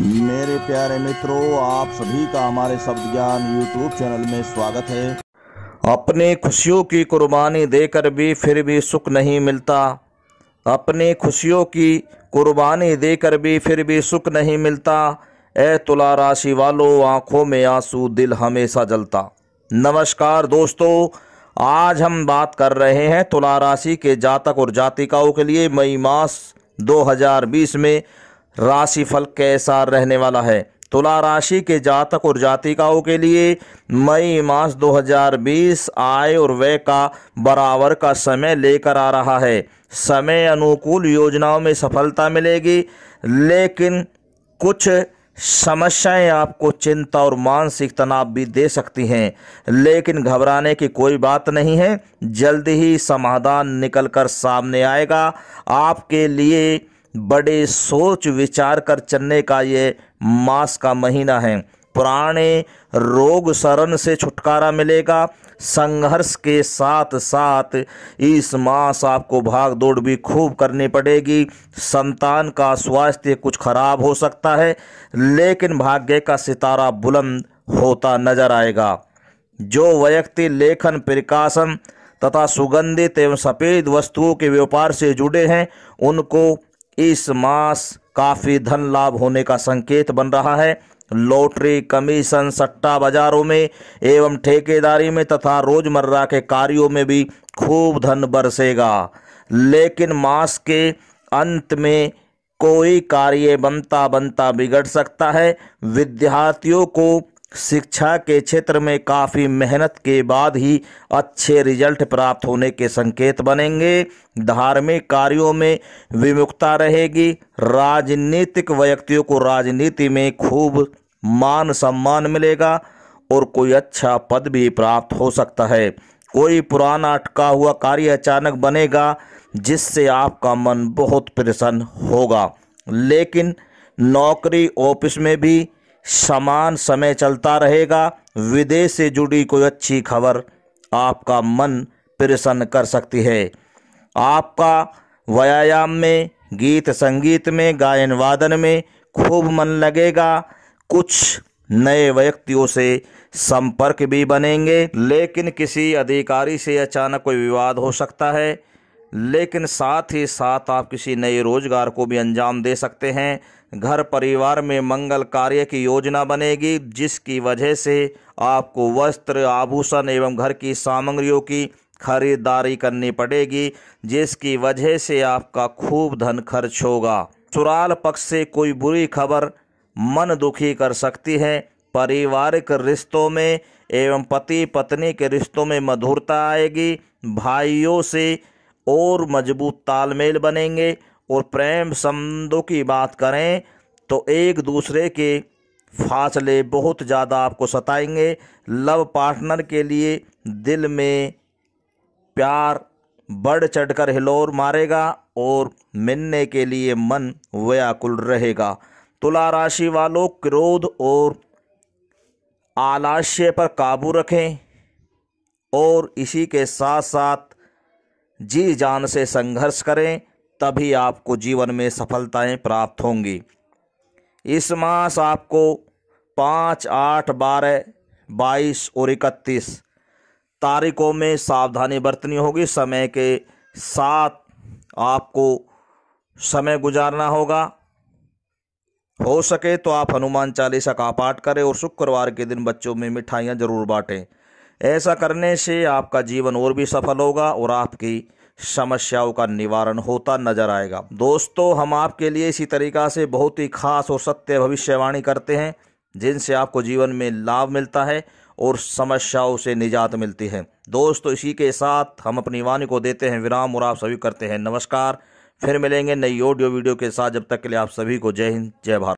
मेरे प्यारे मित्रों आप सभी का हमारे शब्द ज्ञान यूट्यूब चैनल में स्वागत है अपने खुशियों की कुर्बानी देकर भी फिर भी सुख नहीं मिलता अपने खुशियों की कुर्बानी देकर भी फिर भी सुख नहीं मिलता ऐ तुला राशि वालों आँखों में आंसू दिल हमेशा जलता नमस्कार दोस्तों आज हम बात कर रहे हैं तुला राशि के जातक और जातिकाओं के लिए मई मास 2020 में राशिफल कैसा रहने वाला है तुला राशि के जातक और जातिकाओं के लिए मई मास 2020 आय और व्यय का बराबर का समय लेकर आ रहा है समय अनुकूल योजनाओं में सफलता मिलेगी लेकिन कुछ समस्याएं आपको चिंता और मानसिक तनाव भी दे सकती हैं लेकिन घबराने की कोई बात नहीं है जल्द ही समाधान निकलकर सामने आएगा आपके लिए बड़े सोच विचार कर चलने का ये मास का महीना है पुराने रोग शरण से छुटकारा मिलेगा संघर्ष के साथ साथ इस मास आपको भाग दौड़ भी खूब करनी पड़ेगी संतान का स्वास्थ्य कुछ खराब हो सकता है लेकिन भाग्य का सितारा बुलंद होता नजर आएगा जो व्यक्ति लेखन प्रकाशन तथा सुगंधित एवं सफ़ेद वस्तुओं के व्यापार से जुड़े हैं उनको इस मास काफ़ी धन लाभ होने का संकेत बन रहा है लॉटरी कमीशन सट्टा बाजारों में एवं ठेकेदारी में तथा रोजमर्रा के कार्यों में भी खूब धन बरसेगा लेकिन मास के अंत में कोई कार्य बनता बनता बिगड़ सकता है विद्यार्थियों को शिक्षा के क्षेत्र में काफ़ी मेहनत के बाद ही अच्छे रिजल्ट प्राप्त होने के संकेत बनेंगे धार्मिक कार्यों में विमुखता रहेगी राजनीतिक व्यक्तियों को राजनीति में खूब मान सम्मान मिलेगा और कोई अच्छा पद भी प्राप्त हो सकता है कोई पुराना अटका हुआ कार्य अचानक बनेगा जिससे आपका मन बहुत प्रसन्न होगा लेकिन नौकरी ऑफिस में भी समान समय चलता रहेगा विदेश से जुड़ी कोई अच्छी खबर आपका मन प्रसन्न कर सकती है आपका व्यायाम में गीत संगीत में गायन वादन में खूब मन लगेगा कुछ नए व्यक्तियों से संपर्क भी बनेंगे लेकिन किसी अधिकारी से अचानक कोई विवाद हो सकता है लेकिन साथ ही साथ आप किसी नए रोजगार को भी अंजाम दे सकते हैं घर परिवार में मंगल कार्य की योजना बनेगी जिसकी वजह से आपको वस्त्र आभूषण एवं घर की सामग्रियों की खरीदारी करनी पड़ेगी जिसकी वजह से आपका खूब धन खर्च होगा सुराल पक्ष से कोई बुरी खबर मन दुखी कर सकती है पारिवारिक रिश्तों में एवं पति पत्नी के रिश्तों में मधुरता आएगी भाइयों से और मजबूत तालमेल बनेंगे और प्रेम संबंधों की बात करें तो एक दूसरे के फासले बहुत ज़्यादा आपको सताएंगे लव पार्टनर के लिए दिल में प्यार बढ़ चढ़कर हिलोर मारेगा और मिलने के लिए मन व्याकुल रहेगा तुला राशि वालों क्रोध और आलाश्य पर काबू रखें और इसी के साथ साथ जी जान से संघर्ष करें तभी आपको जीवन में सफलताएं प्राप्त होंगी इस मास आपको पाँच आठ बारह बाईस और इकतीस तारीखों में सावधानी बरतनी होगी समय के साथ आपको समय गुजारना होगा हो सके तो आप हनुमान चालीसा का पाठ करें और शुक्रवार के दिन बच्चों में मिठाइयाँ ज़रूर बाँटें ऐसा करने से आपका जीवन और भी सफल होगा और आपकी समस्याओं का निवारण होता नजर आएगा दोस्तों हम आपके लिए इसी तरीका से बहुत ही खास और सत्य भविष्यवाणी करते हैं जिनसे आपको जीवन में लाभ मिलता है और समस्याओं से निजात मिलती है दोस्तों इसी के साथ हम अपनी वाणी को देते हैं विराम और आप सभी करते हैं नमस्कार फिर मिलेंगे नई ऑडियो वीडियो के साथ जब तक के लिए आप सभी को जय हिंद जय भारत